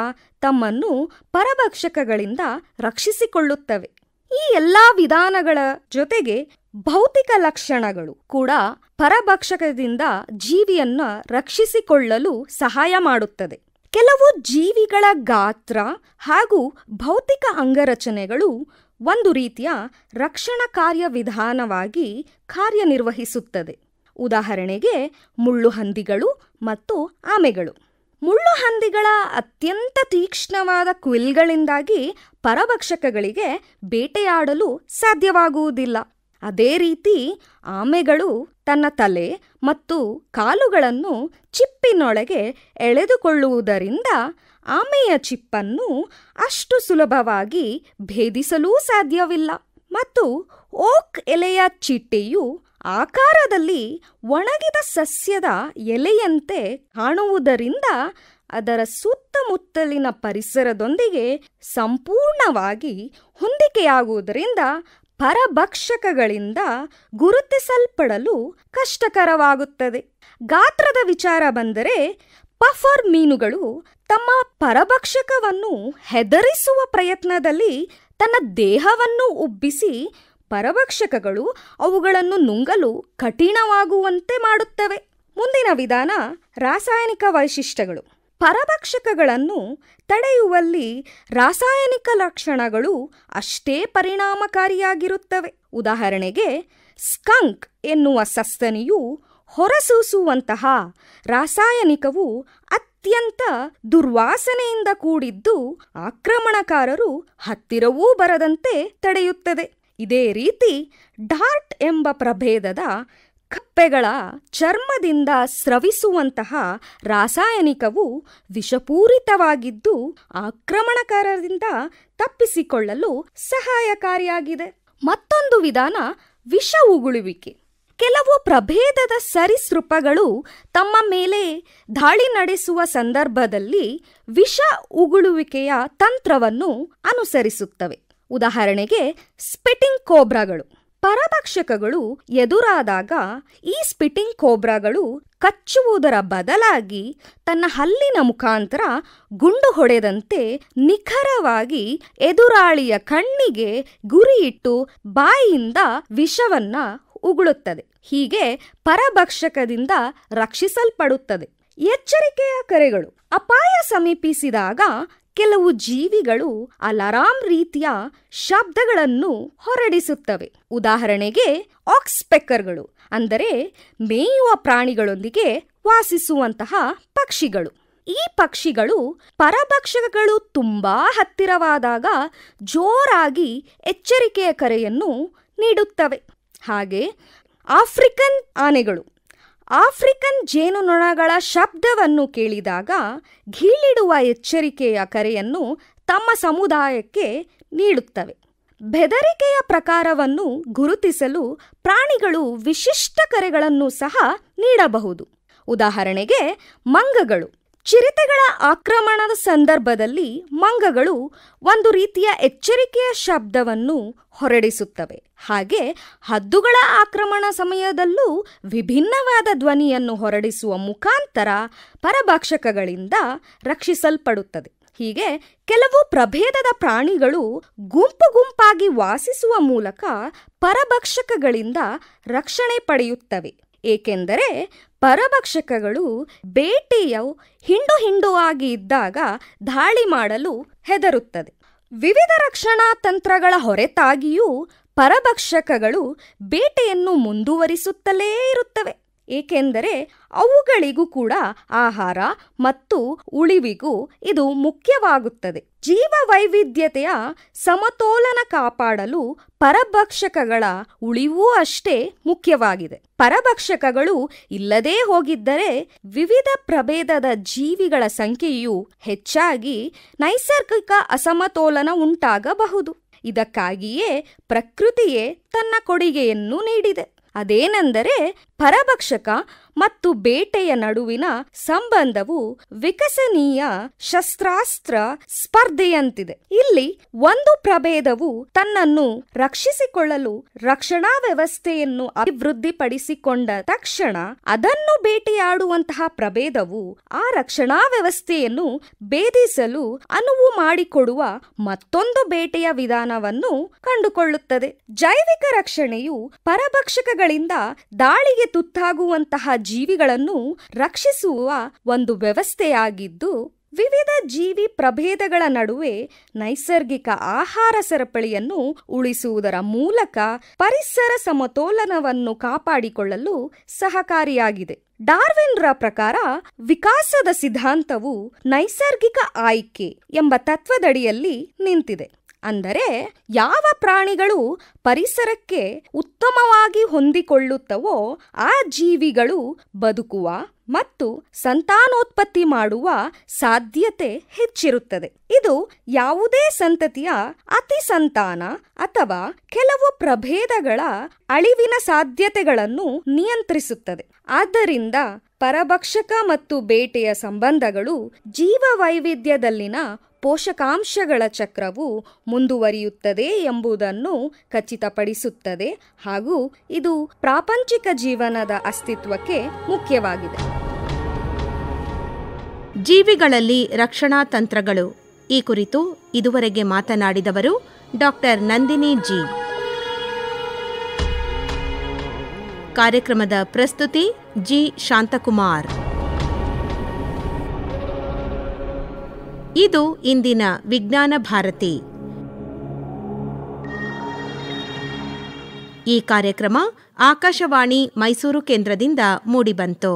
ತಮ್ಮನ್ನು ಪರಭಕ್ಷಕಗಳಿಂದ ರಕ್ಷಿಸಿಕೊಳ್ಳುತ್ತವೆ ಈ ಎಲ್ಲ ವಿಧಾನಗಳ ಜೊತೆಗೆ ಭೌತಿಕ ಲಕ್ಷಣಗಳು ಕೂಡ ಪರಭಕ್ಷಕದಿಂದ ಜೀವಿಯನ್ನು ರಕ್ಷಿಸಿಕೊಳ್ಳಲು ಸಹಾಯ ಮಾಡುತ್ತದೆ ಕೆಲವು ಜೀವಿಗಳ ಗಾತ್ರ ಹಾಗೂ ಭೌತಿಕ ಅಂಗರಚನೆಗಳು ಒಂದು ರೀತಿಯ ರಕ್ಷಣಾ ಕಾರ್ಯವಿಧಾನವಾಗಿ ಕಾರ್ಯನಿರ್ವಹಿಸುತ್ತದೆ ಉದಾಹರಣೆಗೆ ಮುಳ್ಳುಹಂದಿಗಳು ಮತ್ತು ಆಮೆಗಳು ಮುಳ್ಳುಹಂದಿಗಳ ಅತ್ಯಂತ ತೀಕ್ಷ್ಣವಾದ ಕ್ವಿಲ್ಗಳಿಂದಾಗಿ ಪರಭಕ್ಷಕಗಳಿಗೆ ಬೇಟೆಯಾಡಲು ಸಾಧ್ಯವಾಗುವುದಿಲ್ಲ ಅದೇ ರೀತಿ ಆಮೆಗಳು ತನ್ನ ತಲೆ ಮತ್ತು ಕಾಲುಗಳನ್ನು ಚಿಪ್ಪಿನೊಳಗೆ ಎಳೆದುಕೊಳ್ಳುವುದರಿಂದ ಆಮೆಯ ಚಿಪ್ಪನ್ನು ಅಷ್ಟು ಸುಲಭವಾಗಿ ಭೇದಿಸಲೂ ಸಾಧ್ಯವಿಲ್ಲ ಮತ್ತು ಓಕ್ ಎಲೆಯ ಚಿಟ್ಟೆಯು ಆಕಾರದಲ್ಲಿ ಒಣಗಿದ ಸಸ್ಯದ ಎಲೆಯಂತೆ ಕಾಣುವುದರಿಂದ ಅದರ ಸುತ್ತಮುತ್ತಲಿನ ಪರಿಸರದೊಂದಿಗೆ ಸಂಪೂರ್ಣವಾಗಿ ಹೊಂದಿಕೆಯಾಗುವುದರಿಂದ ಪರಭಕ್ಷಕಗಳಿಂದ ಗುರುತಿಸಲ್ಪಡಲು ಕಷ್ಟಕರವಾಗುತ್ತದೆ ಗಾತ್ರದ ವಿಚಾರ ಬಂದರೆ ಪಫರ್ ಮೀನುಗಳು ತಮ್ಮ ಪರಭಕ್ಷಕವನ್ನು ಹೆದರಿಸುವ ಪ್ರಯತ್ನದಲ್ಲಿ ತನ್ನ ದೇಹವನ್ನು ಉಬ್ಬಿಸಿ ಪರಭಕ್ಷಕಗಳು ಅವುಗಳನ್ನು ನುಂಗಲು ಕಠಿಣವಾಗುವಂತೆ ಮಾಡುತ್ತವೆ ಮುಂದಿನ ವಿಧಾನ ರಾಸಾಯನಿಕ ವೈಶಿಷ್ಟ್ಯಗಳು ಪರಭಕ್ಷಕಗಳನ್ನು ತಡೆಯುವಲ್ಲಿ ರಾಸಾಯನಿಕ ಲಕ್ಷಣಗಳು ಅಷ್ಟೇ ಪರಿಣಾಮಕಾರಿಯಾಗಿರುತ್ತವೆ ಉದಾಹರಣೆಗೆ ಸ್ಕಂಕ್ ಎನ್ನುವ ಸಸ್ತನಿಯು ಹೊರಸೂಸುವಂತಹ ರಾಸಾಯನಿಕವು ಅತ್ಯಂತ ದುರ್ವಾಸನೆಯಿಂದ ಕೂಡಿದ್ದು ಆಕ್ರಮಣಕಾರರು ಹತ್ತಿರವೂ ಬರದಂತೆ ತಡೆಯುತ್ತದೆ ಇದೇ ರೀತಿ ಡಾರ್ಟ್ ಎಂಬ ಪ್ರಭೇದದ ಕಪ್ಪೆಗಳ ಚರ್ಮದಿಂದ ಸ್ರವಿಸುವಂತಹ ರಾಸಾಯನಿಕವು ವಿಷಪೂರಿತವಾಗಿದ್ದು ಆಕ್ರಮಣಕಾರರಿಂದ ತಪ್ಪಿಸಿಕೊಳ್ಳಲು ಸಹಾಯಕಾರಿಯಾಗಿದೆ ಮತ್ತೊಂದು ವಿಧಾನ ವಿಷ ಉಗುಳುವಿಕೆ ಕೆಲವು ಪ್ರಭೇದದ ಸರಿಸೃಪಗಳು ತಮ್ಮ ಮೇಲೆ ದಾಳಿ ನಡೆಸುವ ಸಂದರ್ಭದಲ್ಲಿ ವಿಷ ಉಗುಳುವಿಕೆಯ ತಂತ್ರವನ್ನು ಅನುಸರಿಸುತ್ತವೆ ಉದಾಹರಣೆಗೆ ಸ್ಪೆಟಿಂಗ್ ಕೋಬ್ರಾಗಳು ಪರಭಕ್ಷಕಗಳು ಎದುರಾದಾಗ ಈ ಸ್ಪಿಟಿಂಗ್ ಕೋಬ್ರಾಗಳು ಕಚ್ಚುವುದರ ಬದಲಾಗಿ ತನ್ನ ಹಲ್ಲಿನ ಮುಖಾಂತರ ಗುಂಡು ಹೊಡೆದಂತೆ ನಿಖರವಾಗಿ ಎದುರಾಳಿಯ ಕಣ್ಣಿಗೆ ಗುರಿಯಿಟ್ಟು ಬಾಯಿಯಿಂದ ವಿಷವನ್ನ ಉಗುಳುತ್ತದೆ ಹೀಗೆ ಪರಭಕ್ಷಕದಿಂದ ರಕ್ಷಿಸಲ್ಪಡುತ್ತದೆ ಎಚ್ಚರಿಕೆಯ ಕರೆಗಳು ಅಪಾಯ ಸಮೀಪಿಸಿದಾಗ ಕೆಲವು ಜೀವಿಗಳು ಅಲಾರಾಂ ರೀತಿಯ ಶಬ್ದಗಳನ್ನು ಹೊರಡಿಸುತ್ತವೆ ಉದಾಹರಣೆಗೆ ಆಕ್ಸ್ಪೆಕ್ಕರ್ಗಳು ಅಂದರೆ ಮೇಯುವ ಪ್ರಾಣಿಗಳೊಂದಿಗೆ ವಾಸಿಸುವಂತಹ ಪಕ್ಷಿಗಳು ಈ ಪಕ್ಷಿಗಳು ಪರಭಕ್ಷಕಗಳು ತುಂಬಾ ಹತ್ತಿರವಾದಾಗ ಜೋರಾಗಿ ಎಚ್ಚರಿಕೆಯ ಕರೆಯನ್ನು ನೀಡುತ್ತವೆ ಹಾಗೆ ಆಫ್ರಿಕನ್ ಆನೆಗಳು ಆಫ್ರಿಕನ್ ಜೇನುನೊಣಗಳ ಶಬ್ದವನ್ನು ಕೇಳಿದಾಗ ಘೀಳಿಡುವ ಎಚ್ಚರಿಕೆಯ ಕರೆಯನ್ನು ತಮ್ಮ ಸಮುದಾಯಕ್ಕೆ ನೀಡುತ್ತವೆ ಬೆದರಿಕೆಯ ಪ್ರಕಾರವನ್ನು ಗುರುತಿಸಲು ಪ್ರಾಣಿಗಳು ವಿಶಿಷ್ಟ ಕರೆಗಳನ್ನು ಸಹ ನೀಡಬಹುದು ಉದಾಹರಣೆಗೆ ಮಂಗಗಳು ಚಿರತೆಗಳ ಆಕ್ರಮಣದ ಸಂದರ್ಭದಲ್ಲಿ ಮಂಗಗಳು ಒಂದು ರೀತಿಯ ಎಚ್ಚರಿಕೆಯ ಶಬ್ದವನ್ನು ಹೊರಡಿಸುತ್ತವೆ ಹಾಗೆ ಹದ್ದುಗಳ ಆಕ್ರಮಣ ಸಮಯದಲ್ಲೂ ವಿಭಿನ್ನವಾದ ಧ್ವನಿಯನ್ನು ಹೊರಡಿಸುವ ಮುಖಾಂತರ ಪರಭಕ್ಷಕಗಳಿಂದ ರಕ್ಷಿಸಲ್ಪಡುತ್ತದೆ ಹೀಗೆ ಕೆಲವು ಪ್ರಭೇದದ ಪ್ರಾಣಿಗಳು ಗುಂಪು ಗುಂಪಾಗಿ ವಾಸಿಸುವ ಮೂಲಕ ಪರಭಕ್ಷಕಗಳಿಂದ ರಕ್ಷಣೆ ಪಡೆಯುತ್ತವೆ ಏಕೆಂದರೆ ಪರಭಕ್ಷಕಗಳು ಬೇಟೆಯವು ಹಿಂಡು ಹಿಂಡುವಾಗಿ ಇದ್ದಾಗ ದಾಳಿ ಮಾಡಲು ಹೆದರುತ್ತದೆ ವಿವಿಧ ರಕ್ಷಣಾ ತಂತ್ರಗಳ ಹೊರತಾಗಿಯೂ ಪರಭಕ್ಷಕಗಳು ಬೇಟೆಯನ್ನು ಮುಂದುವರಿಸುತ್ತಲೇ ಇರುತ್ತವೆ ಏಕೆಂದರೆ ಅವುಗಳಿಗೂ ಕೂಡ ಆಹಾರ ಮತ್ತು ಉಳಿವಿಗೂ ಇದು ಮುಖ್ಯವಾಗುತ್ತದೆ ಜೀವ ವೈವಿಧ್ಯತೆಯ ಸಮತೋಲನ ಕಾಪಾಡಲು ಪರಭಕ್ಷಕಗಳ ಉಳಿವೂ ಅಷ್ಟೇ ಮುಖ್ಯವಾಗಿದೆ ಪರಭಕ್ಷಕಗಳು ಇಲ್ಲದೇ ಹೋಗಿದ್ದರೆ ವಿವಿಧ ಪ್ರಭೇದದ ಜೀವಿಗಳ ಸಂಖ್ಯೆಯು ಹೆಚ್ಚಾಗಿ ನೈಸರ್ಗಿಕ ಅಸಮತೋಲನ ಉಂಟಾಗಬಹುದು ಇದಕ್ಕಾಗಿಯೇ ಪ್ರಕೃತಿಯೇ ತನ್ನ ಕೊಡುಗೆಯನ್ನು ನೀಡಿದೆ ಅದೇನೆಂದರೆ ಪರಭಕ್ಷಕ ಮತ್ತು ಬೇಟೆಯ ನಡುವಿನ ಸಂಬಂಧವು ವಿಕಸನೀಯ ಶಸ್ತ್ರಾಸ್ತ್ರ ಸ್ಪರ್ಧೆಯಂತಿದೆ ಇಲ್ಲಿ ಒಂದು ಪ್ರಭೇದವು ತನ್ನನ್ನು ರಕ್ಷಿಸಿಕೊಳ್ಳಲು ರಕ್ಷಣಾ ವ್ಯವಸ್ಥೆಯನ್ನು ಅಭಿವೃದ್ಧಿಪಡಿಸಿಕೊಂಡ ತಕ್ಷಣ ಅದನ್ನು ಬೇಟೆಯಾಡುವಂತಹ ಪ್ರಭೇದವು ಆ ರಕ್ಷಣಾ ವ್ಯವಸ್ಥೆಯನ್ನು ಭೇದಿಸಲು ಅನುವು ಮಾಡಿಕೊಡುವ ಮತ್ತೊಂದು ಬೇಟೆಯ ವಿಧಾನವನ್ನು ಕಂಡುಕೊಳ್ಳುತ್ತದೆ ಜೈವಿಕ ರಕ್ಷಣೆಯು ಪರಭಕ್ಷಕಗಳಿಂದ ದಾಳಿಗೆ ತುತ್ತಾಗುವಂತಹ ಜೀವಿಗಳನ್ನು ರಕ್ಷಿಸುವ ಒಂದು ವ್ಯವಸ್ಥೆಯಾಗಿದ್ದು ವಿವಿಧ ಜೀವಿ ಪ್ರಭೇದಗಳ ನಡುವೆ ನೈಸರ್ಗಿಕ ಆಹಾರ ಸರಪಳಿಯನ್ನು ಉಳಿಸುವುದರ ಮೂಲಕ ಪರಿಸರ ಸಮತೋಲನವನ್ನು ಕಾಪಾಡಿಕೊಳ್ಳಲು ಸಹಕಾರಿಯಾಗಿದೆ ಡಾರ್ವಿನ್ರ ಪ್ರಕಾರ ವಿಕಾಸದ ಸಿದ್ಧಾಂತವು ನೈಸರ್ಗಿಕ ಆಯ್ಕೆ ಎಂಬ ತತ್ವದಡಿಯಲ್ಲಿ ನಿಂತಿದೆ ಅಂದರೆ ಯಾವ ಪ್ರಾಣಿಗಳು ಪರಿಸರಕ್ಕೆ ಉತ್ತಮವಾಗಿ ಹೊಂದಿಕೊಳ್ಳುತ್ತವೋ ಆ ಜೀವಿಗಳು ಬದುಕುವ ಮತ್ತು ಸಂತಾನೋತ್ಪತ್ತಿ ಮಾಡುವ ಸಾಧ್ಯತೆ ಹೆಚ್ಚಿರುತ್ತದೆ ಇದು ಯಾವುದೇ ಸಂತತಿಯ ಅತಿ ಸಂತಾನ ಅಥವಾ ಕೆಲವು ಪ್ರಭೇದಗಳ ಅಳಿವಿನ ಸಾಧ್ಯತೆಗಳನ್ನು ನಿಯಂತ್ರಿಸುತ್ತದೆ ಆದ್ದರಿಂದ ಪರಭಕ್ಷಕ ಮತ್ತು ಬೇಟೆಯ ಸಂಬಂಧಗಳು ಜೀವವೈವಿಧ್ಯದಲ್ಲಿನ ಪೋಷಕಾಂಶಗಳ ಚಕ್ರವು ಮುಂದುವರಿಯುತ್ತದೆ ಎಂಬುದನ್ನು ಖಚಿತಪಡಿಸುತ್ತದೆ ಹಾಗೂ ಇದು ಪ್ರಾಪಂಚಿಕ ಜೀವನದ ಅಸ್ತಿತ್ವಕ್ಕೆ ಮುಖ್ಯವಾಗಿದೆ ಜೀವಿಗಳಲ್ಲಿ ರಕ್ಷಣಾ ತಂತ್ರಗಳು ಈ ಕುರಿತು ಇದುವರೆಗೆ ಮಾತನಾಡಿದವರು ಡಾಕ್ಟರ್ ನಂದಿನಿ ಜಿ ಕಾರ್ಯಕ್ರಮದ ಪ್ರಸ್ತುತಿ ಜಿ ಶಾಂತಕುಮಾರ್ ಇದು ಇಂದಿನ ವಿಜ್ಞಾನ ಭಾರತಿ ಈ ಕಾರ್ಯಕ್ರಮ ಆಕಾಶವಾಣಿ ಮೈಸೂರು ಕೇಂದ್ರದಿಂದ ಮೂಡಿಬಂತು